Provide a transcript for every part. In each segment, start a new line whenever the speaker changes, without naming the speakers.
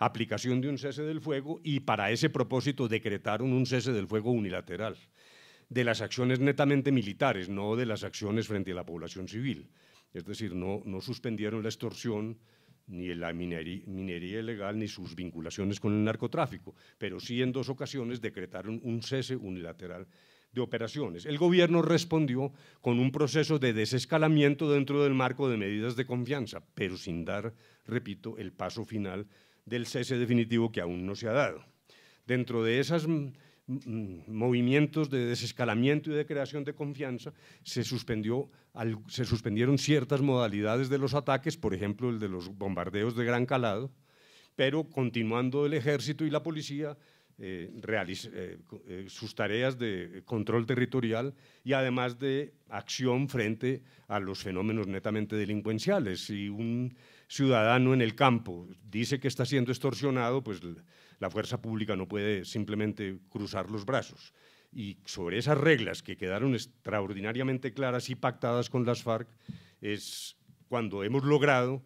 aplicación de un cese del fuego y para ese propósito decretaron un cese del fuego unilateral de las acciones netamente militares, no de las acciones frente a la población civil. Es decir, no, no suspendieron la extorsión, ni la minería, minería, ilegal, ni sus vinculaciones con el narcotráfico, pero sí en dos ocasiones decretaron un cese unilateral de operaciones. El gobierno respondió con un proceso de desescalamiento dentro del marco de medidas de confianza, pero sin dar, repito, el paso final del cese definitivo que aún no se ha dado. Dentro de esos mm, mm, movimientos de desescalamiento y de creación de confianza, se, suspendió, se suspendieron ciertas modalidades de los ataques, por ejemplo, el de los bombardeos de gran calado, pero continuando el ejército y la policía eh, eh, eh sus tareas de control territorial y además de acción frente a los fenómenos netamente delincuenciales. Y un ciudadano en el campo dice que está siendo extorsionado, pues la fuerza pública no puede simplemente cruzar los brazos. Y sobre esas reglas que quedaron extraordinariamente claras y pactadas con las FARC, es cuando hemos logrado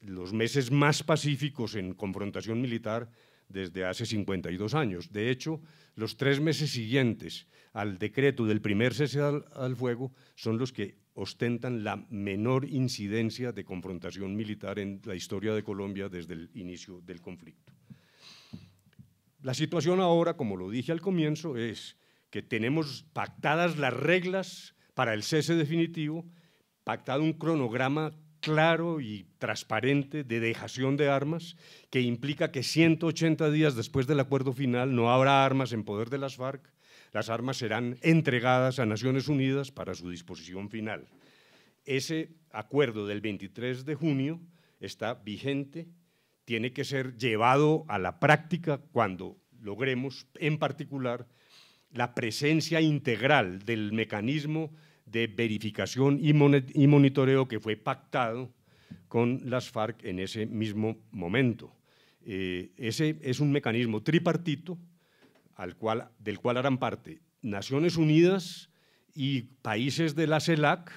los meses más pacíficos en confrontación militar desde hace 52 años. De hecho, los tres meses siguientes al decreto del primer cese al, fuego son los que ostentan la menor incidencia de confrontación militar en la historia de Colombia desde el inicio del conflicto. La situación ahora, como lo dije al comienzo, es que tenemos pactadas las reglas para el cese definitivo, pactado un cronograma claro y transparente de dejación de armas, que implica que 180 días después del acuerdo final no habrá armas en poder de las FARC, las armas serán entregadas a Naciones Unidas para su disposición final. Ese acuerdo del 23 de junio está vigente, tiene que ser llevado a la práctica cuando logremos, en particular, la presencia integral del mecanismo de verificación y, monitoreo que fue pactado con las FARC en ese mismo momento. Eh, ese es un mecanismo tripartito cual, del cual harán parte Naciones Unidas y países de la CELAC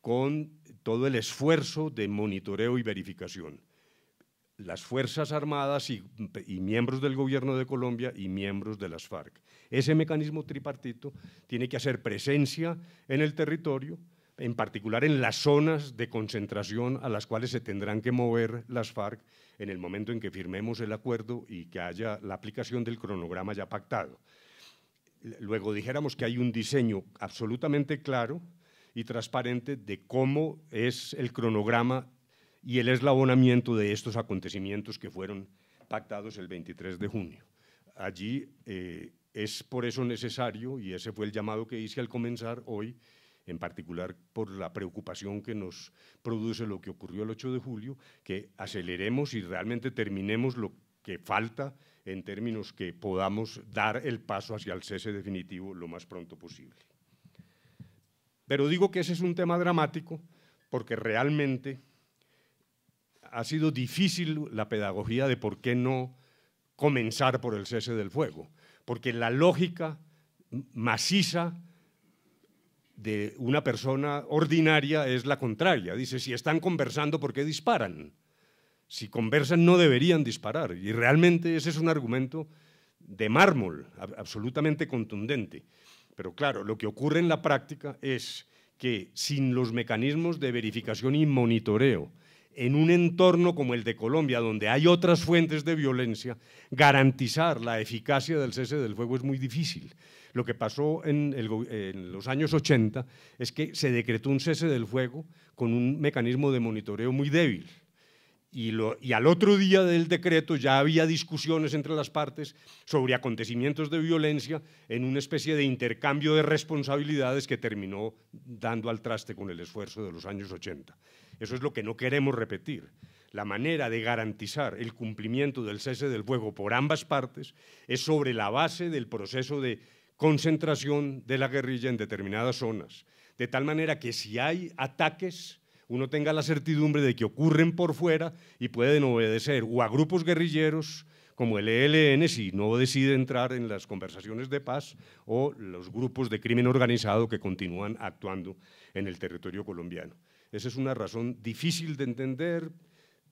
con todo el esfuerzo de monitoreo y verificación. Las Fuerzas Armadas y, y, miembros del gobierno de Colombia y miembros de las FARC. Ese mecanismo tripartito tiene que hacer presencia en el territorio, en particular en las zonas de concentración a las cuales se tendrán que mover las FARC en el momento en que firmemos el acuerdo y que haya la aplicación del cronograma ya pactado. Luego dijéramos que hay un diseño absolutamente claro y transparente de cómo es el cronograma y el eslabonamiento de estos acontecimientos que fueron pactados el 23 de junio. Allí eh, es por eso necesario, y ese fue el llamado que hice al comenzar hoy, en particular por la preocupación que nos produce lo que ocurrió el 8 de julio, que aceleremos y realmente terminemos lo que falta en términos que podamos dar el paso hacia el cese definitivo lo más pronto posible. Pero digo que ese es un tema dramático porque realmente ha sido difícil la pedagogía de por qué no comenzar por el cese del fuego, porque la lógica maciza de una persona ordinaria es la contraria. Dice, si están conversando, ¿por qué disparan? Si conversan, no deberían disparar. Y realmente ese es un argumento de mármol, absolutamente contundente. Pero claro, lo que ocurre en la práctica es que sin los mecanismos de verificación y monitoreo en un entorno como el de Colombia, donde hay otras fuentes de violencia, garantizar la eficacia del cese del fuego es muy difícil. Lo que pasó en, los años 80 es que se decretó un cese del fuego con un mecanismo de monitoreo muy débil. y al otro día del decreto ya había discusiones entre las partes sobre acontecimientos de violencia en una especie de intercambio de responsabilidades que terminó dando al traste con el esfuerzo de los años 80. Eso es lo que no queremos repetir. La manera de garantizar el cumplimiento del cese del fuego por ambas partes es sobre la base del proceso de concentración de la guerrilla en determinadas zonas, de tal manera que si hay ataques, uno tenga la certidumbre de que ocurren por fuera y pueden obedecer o a grupos guerrilleros como el ELN si no decide entrar en las conversaciones de paz o los grupos de crimen organizado que continúan actuando en el territorio colombiano. Esa es una razón difícil de entender,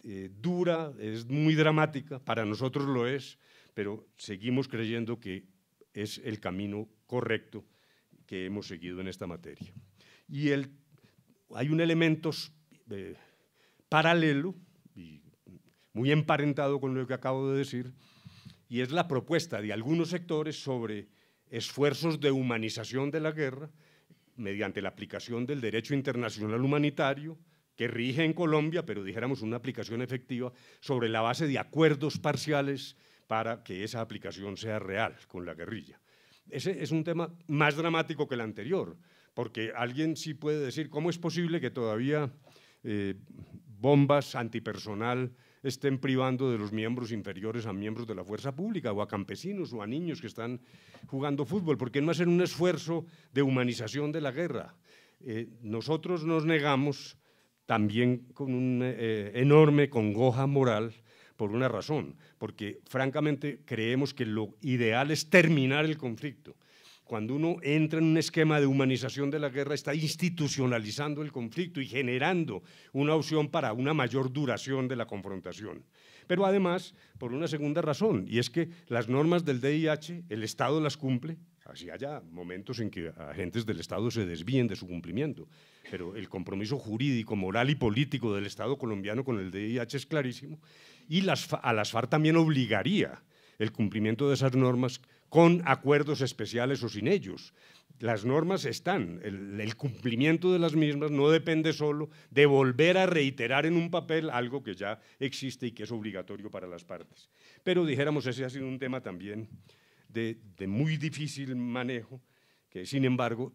eh, dura, es muy dramática, para nosotros lo es, pero seguimos creyendo que es el camino correcto que hemos seguido en esta materia. Y hay un elemento eh, paralelo y muy emparentado con lo que acabo de decir, y es la propuesta de algunos sectores sobre esfuerzos de humanización de la guerra mediante la aplicación del derecho internacional humanitario que rige en Colombia, pero dijéramos una aplicación efectiva sobre la base de acuerdos parciales para que esa aplicación sea real con la guerrilla. Ese es un tema más dramático que el anterior, porque alguien sí puede decir cómo es posible que todavía eh, bombas antipersonal estén privando de los miembros inferiores a miembros de la fuerza pública o a campesinos o a niños que están jugando fútbol. porque no hacer un esfuerzo de humanización de la guerra? Eh, nosotros nos negamos también con una eh, enorme congoja moral por una razón, porque francamente creemos que lo ideal es terminar el conflicto cuando uno entra en un esquema de humanización de la guerra, está institucionalizando el conflicto y generando una opción para una mayor duración de la confrontación. Pero además, por una segunda razón, y es que las normas del DIH, el Estado las cumple, así haya momentos en que agentes del Estado se desvíen de su cumplimiento, pero el compromiso jurídico, moral y político del Estado colombiano con el DIH es clarísimo, y las, a las FARC también obligaría el cumplimiento de esas normas con acuerdos especiales o sin ellos. Las normas están, el, cumplimiento de las mismas no depende solo de volver a reiterar en un papel algo que ya existe y que es obligatorio para las partes. Pero dijéramos, ese ha sido un tema también de muy difícil manejo, que sin embargo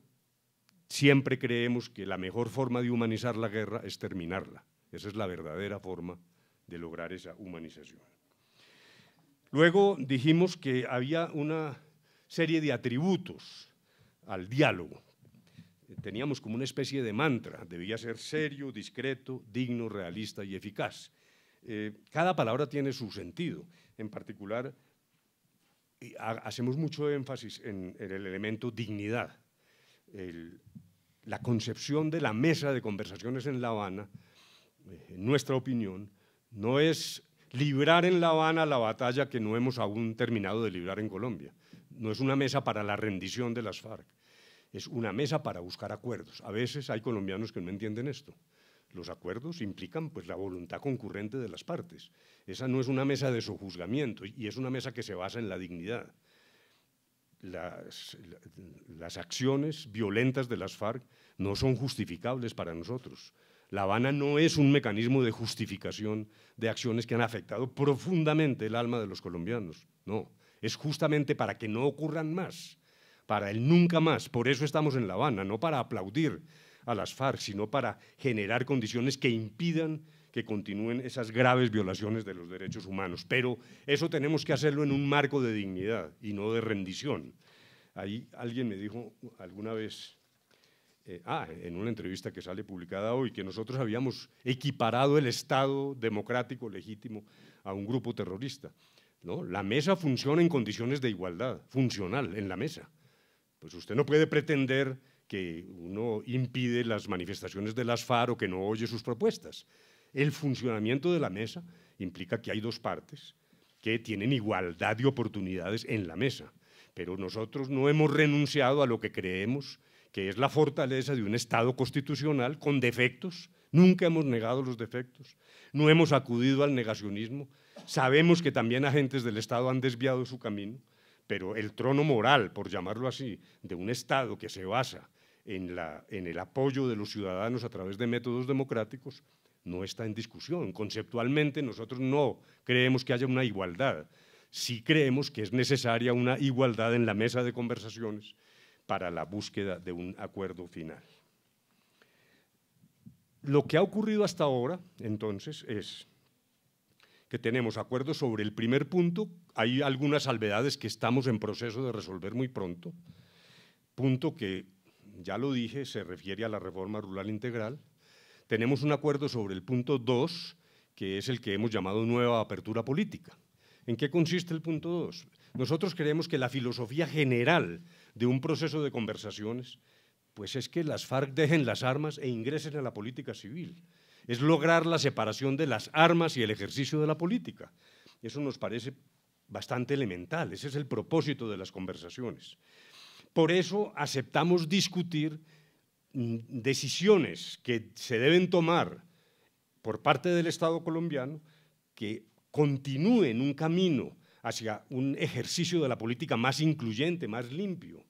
siempre creemos que la mejor forma de humanizar la guerra es terminarla. Esa es la verdadera forma de lograr esa humanización. Luego dijimos que había una serie de atributos al diálogo. Teníamos como una especie de mantra, debía ser serio, discreto, digno, realista y eficaz. Eh, cada palabra tiene su sentido. En particular, hacemos mucho énfasis en, el elemento dignidad. la concepción de la mesa de conversaciones en La Habana, eh, en nuestra opinión, no es librar en La Habana la batalla que no hemos aún terminado de librar en Colombia. No es una mesa para la rendición de las FARC, es una mesa para buscar acuerdos. A veces hay colombianos que no entienden esto. Los acuerdos implican pues, la voluntad concurrente de las partes. Esa no es una mesa de sojuzgamiento y es una mesa que se basa en la dignidad. las acciones violentas de las FARC no son justificables para nosotros. La Habana no es un mecanismo de justificación de acciones que han afectado profundamente el alma de los colombianos. No, es justamente para que no ocurran más, para el nunca más. Por eso estamos en La Habana, no para aplaudir a las FARC, sino para generar condiciones que impidan que continúen esas graves violaciones de los derechos humanos. Pero eso tenemos que hacerlo en un marco de dignidad y no de rendición. Ahí alguien me dijo alguna vez, eh, ah, en una entrevista que sale publicada hoy, que nosotros habíamos equiparado el Estado democrático legítimo a un grupo terrorista. La mesa funciona en condiciones de igualdad, funcional, en la mesa. Pues usted no puede pretender que uno impide las manifestaciones de las FARC o que no oye sus propuestas. El funcionamiento de la mesa implica que hay dos partes que tienen igualdad de oportunidades en la mesa, pero nosotros no hemos renunciado a lo que creemos que es la fortaleza de un Estado constitucional con defectos. Nunca hemos negado los defectos, no hemos acudido al negacionismo. Sabemos que también agentes del Estado han desviado su camino, pero el trono moral, por llamarlo así, de un Estado que se basa en, el apoyo de los ciudadanos a través de métodos democráticos, no está en discusión. Conceptualmente nosotros no creemos que haya una igualdad. Sí creemos que es necesaria una igualdad en la mesa de conversaciones para la búsqueda de un acuerdo final. Lo que ha ocurrido hasta ahora, entonces, es que tenemos acuerdos sobre el primer punto, hay algunas salvedades que estamos en proceso de resolver muy pronto, punto que, ya lo dije, se refiere a la reforma rural integral. Tenemos un acuerdo sobre el punto 2, que es el que hemos llamado nueva apertura política. ¿En qué consiste el punto 2? Nosotros creemos que la filosofía general de un proceso de conversaciones, pues es que las FARC dejen las armas e ingresen a la política civil. Es lograr la separación de las armas y el ejercicio de la política. Eso nos parece bastante elemental, ese es el propósito de las conversaciones. Por eso aceptamos discutir mm, decisiones que se deben tomar por parte del Estado colombiano que continúen un camino hacia un ejercicio de la política más incluyente, más limpio,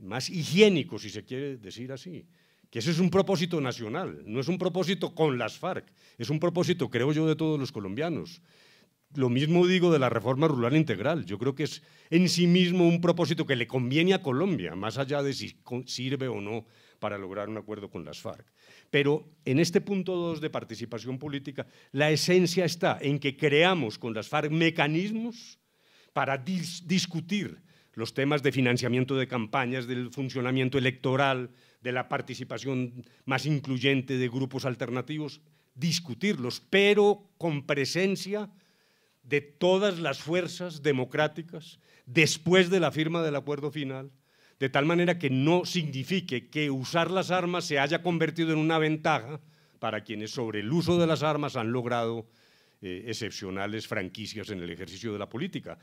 más higiénico, si se quiere decir así. Que ese es un propósito nacional, no es un propósito con las FARC, es un propósito, creo yo, de todos los colombianos. Lo mismo digo de la reforma rural integral. Yo creo que es en sí mismo un propósito que le conviene a Colombia, más allá de si sirve o no para lograr un acuerdo con las FARC. Pero en este punto 2 de participación política, la esencia está en que creamos con las FARC mecanismos para discutir los temas de financiamiento de campañas, del funcionamiento electoral, de la participación más incluyente de grupos alternativos, discutirlos, pero con presencia de todas las fuerzas democráticas después de la firma del acuerdo final de tal manera que no signifique que usar las armas se haya convertido en una ventaja para quienes sobre el uso de las armas han logrado eh, excepcionales franquicias en el ejercicio de la política.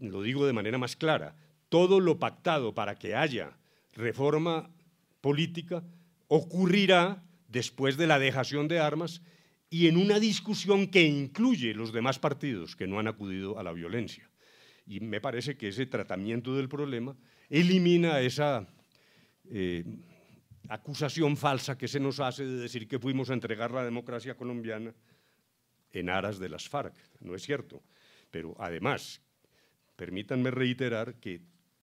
Lo digo de manera más clara, todo lo pactado para que haya reforma política ocurrirá después de la dejación de armas y en una discusión que incluye los demás partidos que no han acudido a la violencia. Y me parece que ese tratamiento del problema elimina esa eh, acusación falsa que se nos hace de decir que fuimos a entregar la democracia colombiana en aras de las FARC. No es cierto. Pero además, permítanme reiterar que